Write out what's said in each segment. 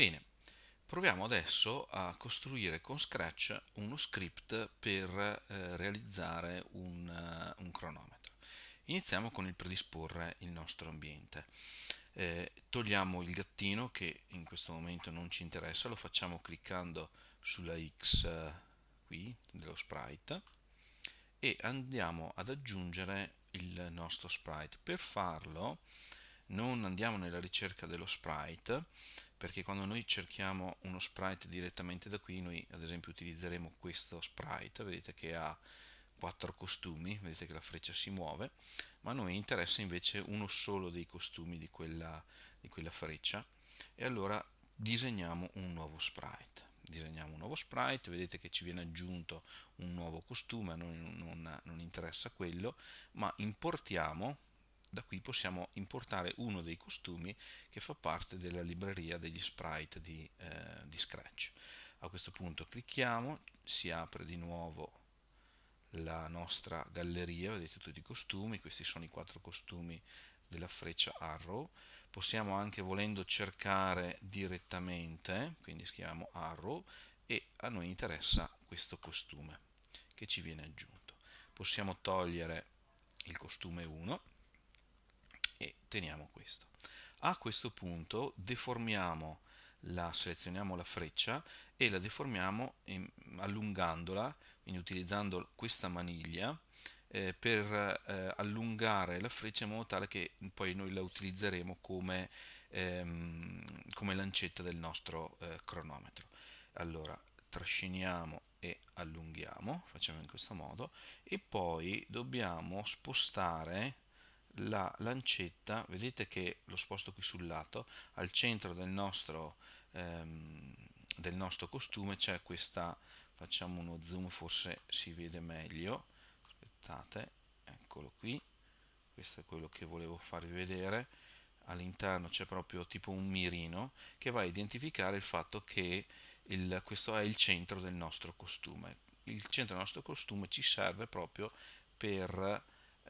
Bene, proviamo adesso a costruire con Scratch uno script per eh, realizzare un, uh, un, cronometro. Iniziamo con il predisporre il nostro ambiente. Eh, togliamo il gattino che in questo momento non ci interessa, lo facciamo cliccando sulla X eh, qui dello sprite e andiamo ad aggiungere il nostro sprite. Per farlo non andiamo nella ricerca dello sprite, perché quando noi cerchiamo uno sprite direttamente da qui, noi ad esempio utilizzeremo questo sprite, vedete che ha quattro costumi, vedete che la freccia si muove, ma a noi interessa invece uno solo dei costumi di quella, di quella freccia e allora disegniamo un nuovo sprite disegniamo un nuovo sprite, vedete che ci viene aggiunto un nuovo costume, non, non, non interessa quello, ma importiamo da qui possiamo importare uno dei costumi che fa parte della libreria degli sprite di, eh, di Scratch. A questo punto clicchiamo, si apre di nuovo la nostra galleria, vedete tutti i costumi, questi sono i quattro costumi della freccia arrow, possiamo anche volendo cercare direttamente, quindi scriviamo arrow e a noi interessa questo costume che ci viene aggiunto. Possiamo togliere il costume 1 e teniamo questo. A questo punto deformiamo la selezioniamo la freccia e la deformiamo allungandola, quindi utilizzando questa maniglia eh, per eh, allungare la freccia in modo tale che poi noi la utilizzeremo come, ehm, come lancetta del nostro eh, cronometro. Allora trasciniamo e allunghiamo, facciamo in questo modo e poi dobbiamo spostare la lancetta, vedete che lo sposto qui sul lato, al centro del nostro, ehm, del nostro costume c'è questa, facciamo uno zoom forse si vede meglio, aspettate, eccolo qui, questo è quello che volevo farvi vedere, all'interno c'è proprio tipo un mirino che va a identificare il fatto che il, questo è il centro del nostro costume. Il centro del nostro costume ci serve proprio per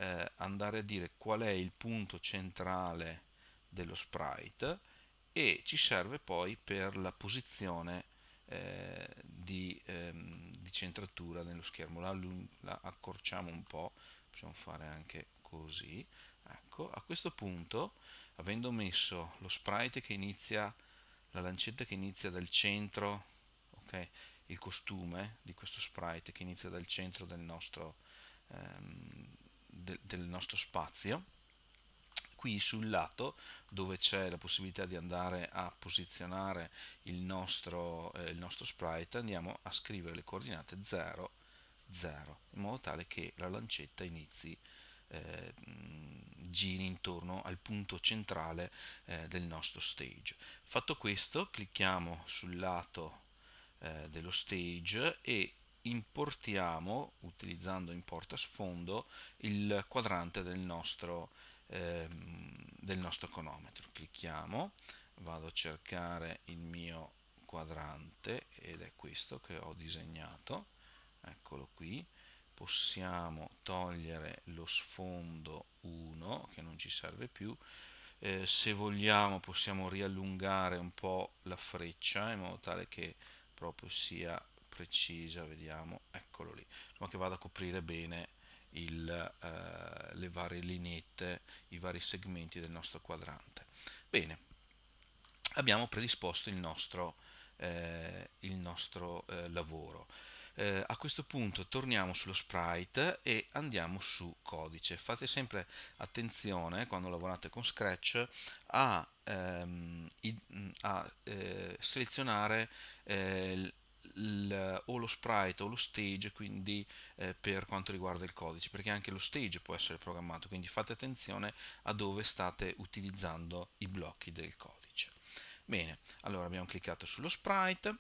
eh, andare a dire qual è il punto centrale dello sprite e ci serve poi per la posizione eh, di, ehm, di, centratura nello schermo. La, la, accorciamo un po', possiamo fare anche così. Ecco, a questo punto, avendo messo lo sprite che inizia, la lancetta che inizia dal centro, okay, il costume di questo sprite che inizia dal centro del nostro, ehm, de, del nostro spazio qui sul lato dove c'è la possibilità di andare a posizionare il nostro, eh, il nostro sprite andiamo a scrivere le coordinate 0 0 in modo tale che la lancetta inizi eh, mm, giri intorno al punto centrale eh, del nostro stage fatto questo clicchiamo sul lato eh, dello stage e importiamo, utilizzando importa sfondo, il quadrante del nostro, ehm, del nostro econometro. Clicchiamo, vado a cercare il mio quadrante ed è questo che ho disegnato, eccolo qui. Possiamo togliere lo sfondo 1 che non ci serve più eh, se vogliamo possiamo riallungare un po' la freccia in modo tale che proprio sia precisa, vediamo, eccolo lì, insomma che vada a coprire bene il, eh, le varie lineette, i vari segmenti del nostro quadrante. Bene, abbiamo predisposto il nostro, eh, il nostro eh, lavoro. Eh, a questo punto torniamo sullo sprite e andiamo su codice fate sempre attenzione eh, quando lavorate con Scratch a, ehm, i, a eh, selezionare eh, il, o lo sprite o lo stage quindi eh, per quanto riguarda il codice perché anche lo stage può essere programmato quindi fate attenzione a dove state utilizzando i blocchi del codice bene allora abbiamo cliccato sullo sprite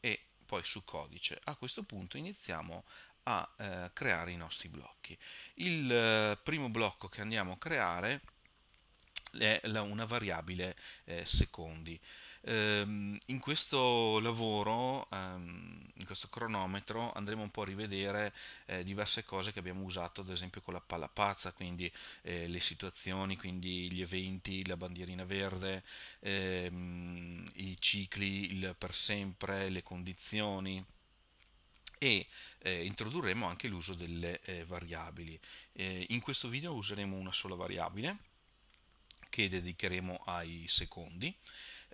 e poi su codice a questo punto iniziamo a eh, creare i nostri blocchi il eh, primo blocco che andiamo a creare è la, una variabile eh, secondi Ehm, in questo lavoro, ehm, in questo cronometro, andremo un po' a rivedere eh, diverse cose che abbiamo usato, ad esempio con la palla pazza, quindi eh, le situazioni, quindi gli eventi, la bandierina verde, ehm, i cicli, il per sempre, le condizioni e eh, introdurremo anche l'uso delle eh, variabili. Eh, in questo video useremo una sola variabile che dedicheremo ai secondi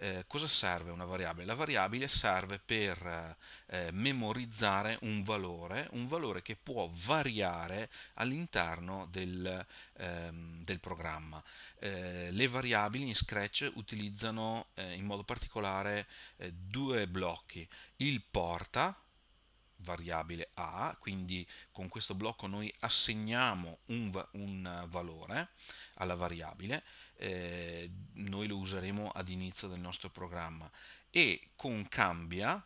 eh, cosa serve una variabile? La variabile serve per eh, eh, memorizzare un valore, un valore che può variare all'interno del, ehm, del programma. Eh, le variabili in Scratch utilizzano eh, in modo particolare eh, due blocchi, il porta, variabile a, quindi con questo blocco noi assegniamo un, un valore alla variabile eh, noi lo useremo ad inizio del nostro programma e con cambia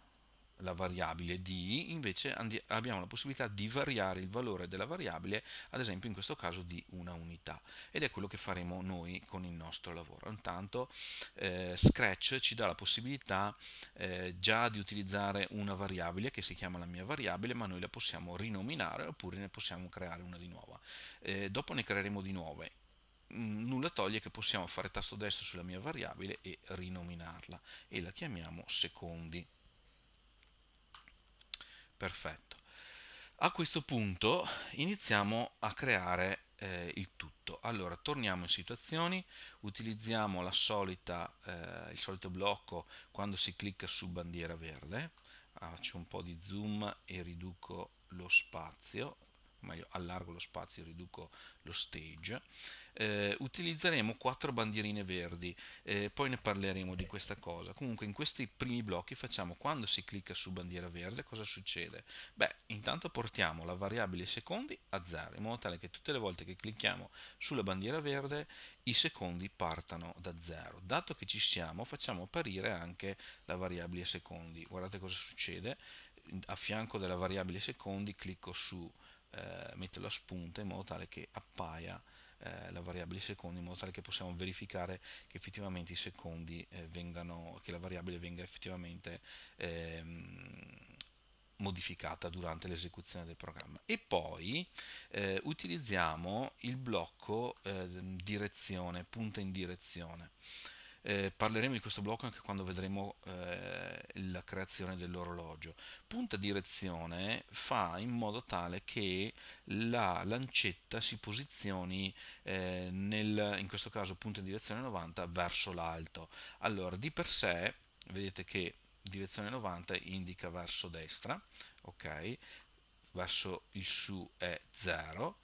la variabile di invece abbiamo la possibilità di variare il valore della variabile ad esempio in questo caso di una unità ed è quello che faremo noi con il nostro lavoro intanto eh, Scratch ci dà la possibilità eh, già di utilizzare una variabile che si chiama la mia variabile ma noi la possiamo rinominare oppure ne possiamo creare una di nuova eh, dopo ne creeremo di nuove Mm, nulla toglie che possiamo fare tasto destro sulla mia variabile e rinominarla e la chiamiamo secondi. Perfetto. A questo punto iniziamo a creare eh, il tutto. Allora, torniamo in situazioni, utilizziamo la solita, eh, il solito blocco quando si clicca su bandiera verde, faccio un po' di zoom e riduco lo spazio, meglio allargo lo spazio, riduco lo stage, eh, utilizzeremo quattro bandierine verdi, eh, poi ne parleremo di questa cosa. Comunque in questi primi blocchi facciamo quando si clicca su bandiera verde cosa succede? Beh, intanto portiamo la variabile secondi a 0, in modo tale che tutte le volte che clicchiamo sulla bandiera verde i secondi partano da 0. Dato che ci siamo facciamo apparire anche la variabile secondi. Guardate cosa succede, a fianco della variabile secondi clicco su eh, metterlo a spunta in modo tale che appaia eh, la variabile secondi in modo tale che possiamo verificare che effettivamente i secondi eh, vengano, che la variabile venga effettivamente ehm, modificata durante l'esecuzione del programma e poi eh, utilizziamo il blocco eh, direzione punta in direzione eh, parleremo di questo blocco anche quando vedremo eh, la creazione dell'orologio. Punta direzione fa in modo tale che la lancetta si posizioni eh, nel, in questo caso punta direzione 90 verso l'alto. Allora di per sé vedete che direzione 90 indica verso destra, ok? Verso il su è 0,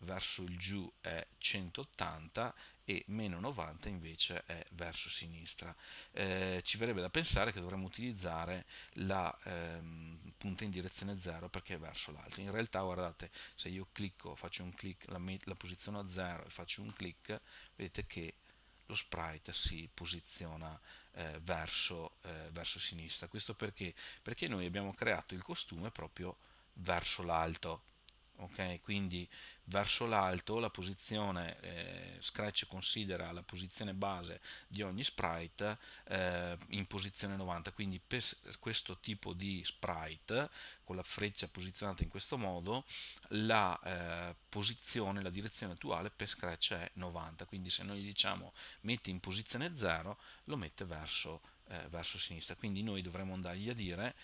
verso il giù è 180 e meno 90 invece è verso sinistra. Eh, ci verrebbe da pensare che dovremmo utilizzare la ehm, punta in direzione 0 perché è verso l'alto. In realtà guardate, se io clicco, faccio un clic, la, la posiziono a 0 e faccio un clic, vedete che lo sprite si posiziona eh, verso, eh, verso sinistra. Questo perché? Perché noi abbiamo creato il costume proprio verso l'alto ok? Quindi verso l'alto la posizione eh, Scratch considera la posizione base di ogni sprite eh, in posizione 90, quindi per questo tipo di sprite con la freccia posizionata in questo modo la eh, posizione, la direzione attuale per Scratch è 90, quindi se noi diciamo metti in posizione 0 lo mette verso, eh, verso sinistra, quindi noi dovremmo andargli a dire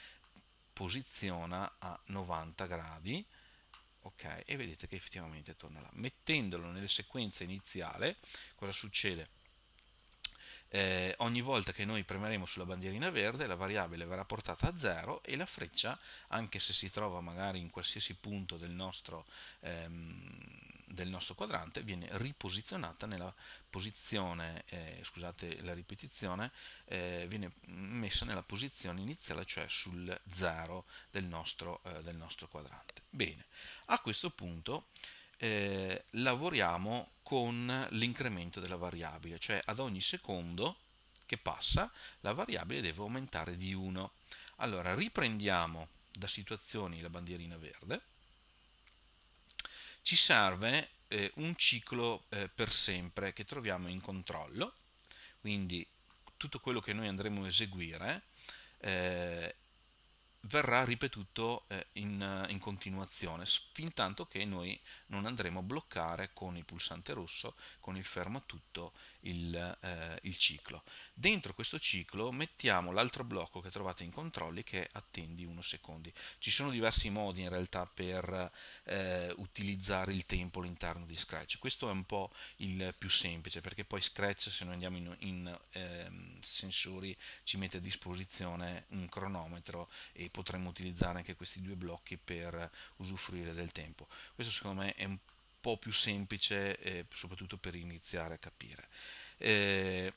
posiziona a 90 gradi ok e vedete che effettivamente torna là mettendolo nella sequenza iniziale cosa succede eh, ogni volta che noi premeremo sulla bandierina verde la variabile verrà portata a 0 e la freccia anche se si trova magari in qualsiasi punto del nostro, ehm, del nostro quadrante viene riposizionata nella posizione eh, scusate la ripetizione eh, viene messa nella posizione iniziale, cioè sul 0 del, eh, del nostro, quadrante. Bene, a questo punto eh, lavoriamo con l'incremento della variabile, cioè ad ogni secondo che passa la variabile deve aumentare di 1. Allora riprendiamo da situazioni la bandierina verde, ci serve eh, un ciclo eh, per sempre che troviamo in controllo, quindi tutto quello che noi andremo a eseguire eh, verrà ripetuto eh, in, eh, in, continuazione, fin tanto che noi non andremo a bloccare con il pulsante rosso, con il fermo a tutto, il, eh, il ciclo. Dentro questo ciclo mettiamo l'altro blocco che trovate in controlli che attendi 1 secondi. Ci sono diversi modi in realtà per eh, utilizzare il tempo all'interno di Scratch. Questo è un po' il più semplice perché poi Scratch se noi andiamo in, in ehm, sensori ci mette a disposizione un cronometro e possiamo potremmo utilizzare anche questi due blocchi per usufruire del tempo. Questo secondo me è un po' più semplice eh, soprattutto per iniziare a capire. Eh,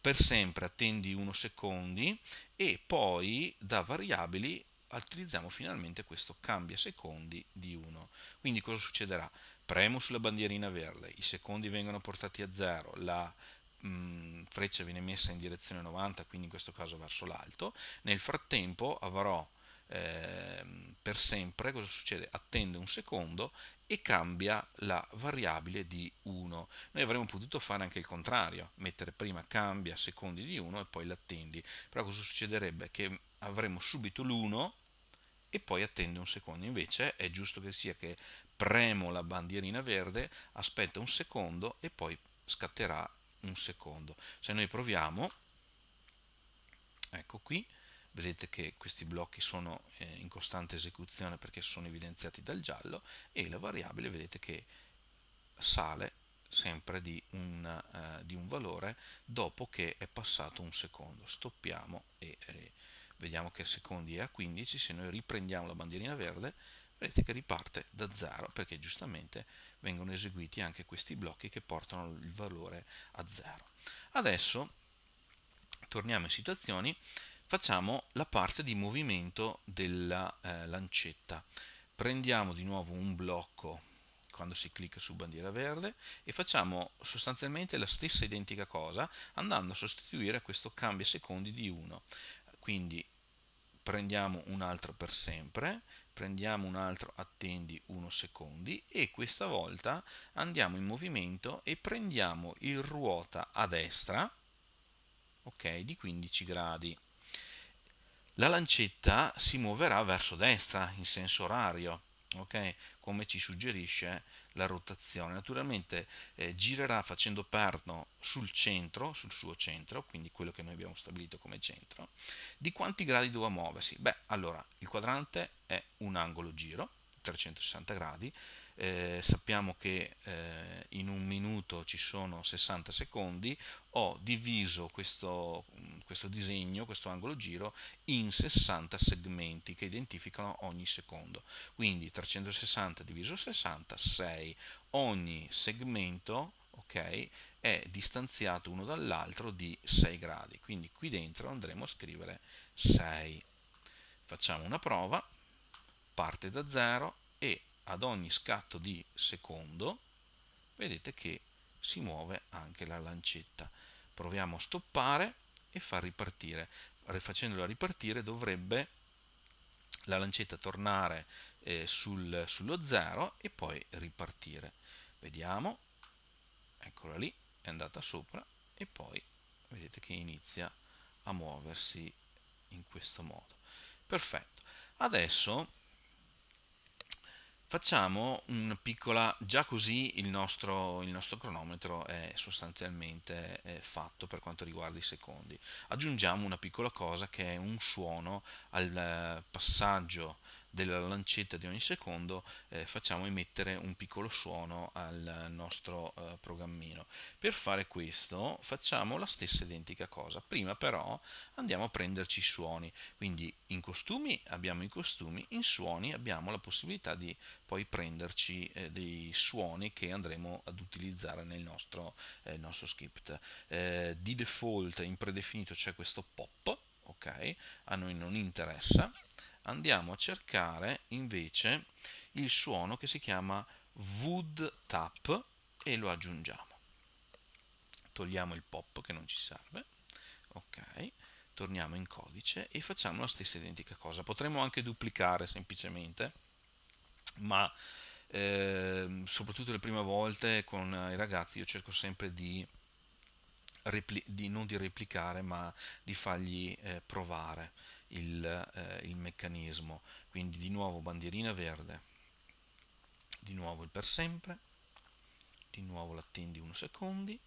per sempre attendi 1 secondi e poi da variabili utilizziamo finalmente questo cambia secondi di 1. Quindi cosa succederà? Premo sulla bandierina verde, i secondi vengono portati a 0, la mh, freccia viene messa in direzione 90, quindi in questo caso verso l'alto, nel frattempo avrò eh, per sempre, cosa succede? Attende un secondo e cambia la variabile di 1. Noi avremmo potuto fare anche il contrario, mettere prima cambia secondi di 1 e poi l'attendi, però cosa succederebbe? Che avremo subito l'1 e poi attende un secondo, invece è giusto che sia che premo la bandierina verde, aspetta un secondo e poi scatterà un secondo. Se noi proviamo, ecco qui, vedete che questi blocchi sono eh, in costante esecuzione perché sono evidenziati dal giallo e la variabile vedete che sale sempre di un, uh, di un valore dopo che è passato un secondo. Stoppiamo e eh, vediamo che a secondi è a 15, se noi riprendiamo la bandierina verde vedete che riparte da 0 perché giustamente vengono eseguiti anche questi blocchi che portano il valore a 0. Adesso torniamo in situazioni, facciamo la parte di movimento della eh, lancetta. Prendiamo di nuovo un blocco quando si clicca su bandiera verde e facciamo sostanzialmente la stessa identica cosa andando a sostituire questo cambio secondi di 1. Quindi prendiamo un altro per sempre prendiamo un altro attendi 1 secondi e questa volta andiamo in movimento e prendiamo il ruota a destra ok di 15 gradi la lancetta si muoverà verso destra in senso orario ok come ci suggerisce la rotazione, naturalmente eh, girerà facendo perno sul centro, sul suo centro, quindi quello che noi abbiamo stabilito come centro, di quanti gradi dovrà muoversi? Beh, allora il quadrante è un angolo giro, 360 gradi, eh, sappiamo che eh, in un minuto ci sono 60 secondi, ho diviso questo, questo disegno, questo angolo giro, in 60 segmenti che identificano ogni secondo. Quindi 360 diviso 60, 6. Ogni segmento Okay, è distanziato uno dall'altro di 6 gradi. Quindi qui dentro andremo a scrivere 6. Facciamo una prova parte da zero e ad ogni scatto di secondo vedete che si muove anche la lancetta. Proviamo a stoppare e far ripartire. Facendola ripartire dovrebbe la lancetta tornare eh, sul, sullo zero e poi ripartire. Vediamo, eccola lì, è andata sopra e poi vedete che inizia a muoversi in questo modo. Perfetto. Adesso Facciamo una piccola, già così il nostro, il nostro cronometro è sostanzialmente eh, fatto per quanto riguarda i secondi. Aggiungiamo una piccola cosa che è un suono al eh, passaggio della lancetta di ogni secondo eh, facciamo emettere un piccolo suono al nostro eh, programmino. Per fare questo facciamo la stessa identica cosa, prima però andiamo a prenderci i suoni, quindi in costumi abbiamo i costumi, in suoni abbiamo la possibilità di poi prenderci eh, dei suoni che andremo ad utilizzare nel nostro, eh, nostro script. Eh, di default in predefinito c'è questo pop, ok? A noi non interessa andiamo a cercare invece il suono che si chiama wood tap e lo aggiungiamo. Togliamo il pop che non ci serve, ok, torniamo in codice e facciamo la stessa identica cosa. Potremmo anche duplicare semplicemente, ma eh, soprattutto le prime volte con i ragazzi io cerco sempre di, di non di replicare ma di fargli eh, provare il, eh, il meccanismo. Quindi di nuovo bandierina verde, di nuovo il per sempre, di nuovo l'attendi 1 secondi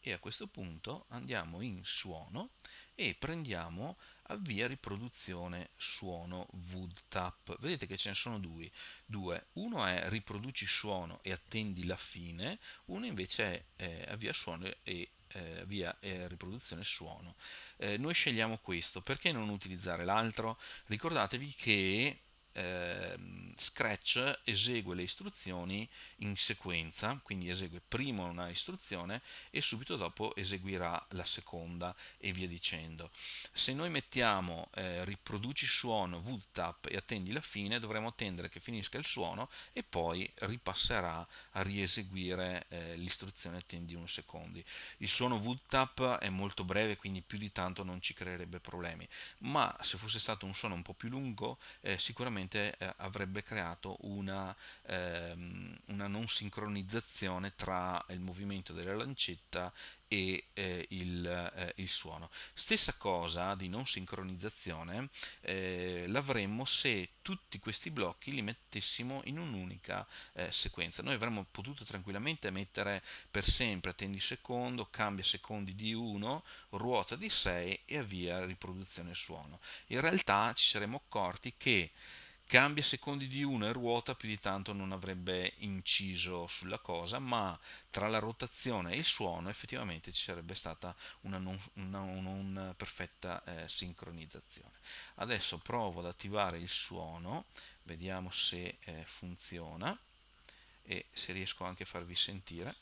e a questo punto andiamo in suono e prendiamo avvia riproduzione suono wood tap vedete che ce ne sono due, due. uno è riproduci suono e attendi la fine uno invece è eh, avvia suono e eh, via eh, riproduzione suono. Eh, noi scegliamo questo, perché non utilizzare l'altro? Ricordatevi che ehm, Scratch esegue le istruzioni in sequenza, quindi esegue prima una istruzione e subito dopo eseguirà la seconda e via dicendo. Se noi mettiamo eh, riproduci suono, VTAP e attendi la fine, dovremo attendere che finisca il suono e poi ripasserà a rieseguire eh, l'istruzione attendi 1 secondi. Il suono VTAP è molto breve, quindi più di tanto non ci creerebbe problemi, ma se fosse stato un suono un po' più lungo eh, sicuramente probabilmente eh, avrebbe creato una, ehm, una, non sincronizzazione tra il movimento della lancetta e eh, il, eh, il, suono. Stessa cosa di non sincronizzazione eh, l'avremmo se tutti questi blocchi li mettessimo in un'unica eh, sequenza. Noi avremmo potuto tranquillamente mettere per sempre tendi secondo, cambia secondi di 1, ruota di 6 e avvia riproduzione suono. In realtà ci saremmo accorti che cambia secondi di uno e ruota più di tanto non avrebbe inciso sulla cosa, ma tra la rotazione e il suono effettivamente ci sarebbe stata una non, una non perfetta eh, sincronizzazione. Adesso provo ad attivare il suono, vediamo se eh, funziona e se riesco anche a farvi sentire.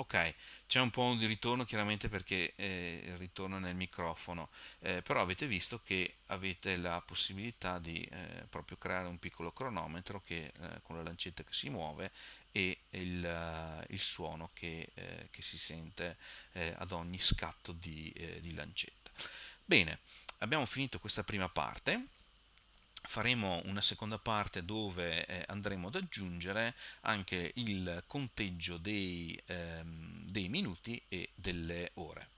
Ok, c'è un po' di ritorno chiaramente perché eh, ritorno nel microfono, eh, però avete visto che avete la possibilità di eh, proprio creare un piccolo cronometro che, eh, con la lancetta che si muove e il, eh, il suono che, eh, che, si sente ad ogni scatto di, di lancetta. Bene, abbiamo finito questa prima parte faremo una seconda parte dove eh, andremo ad aggiungere anche il conteggio dei, ehm, dei minuti e delle ore.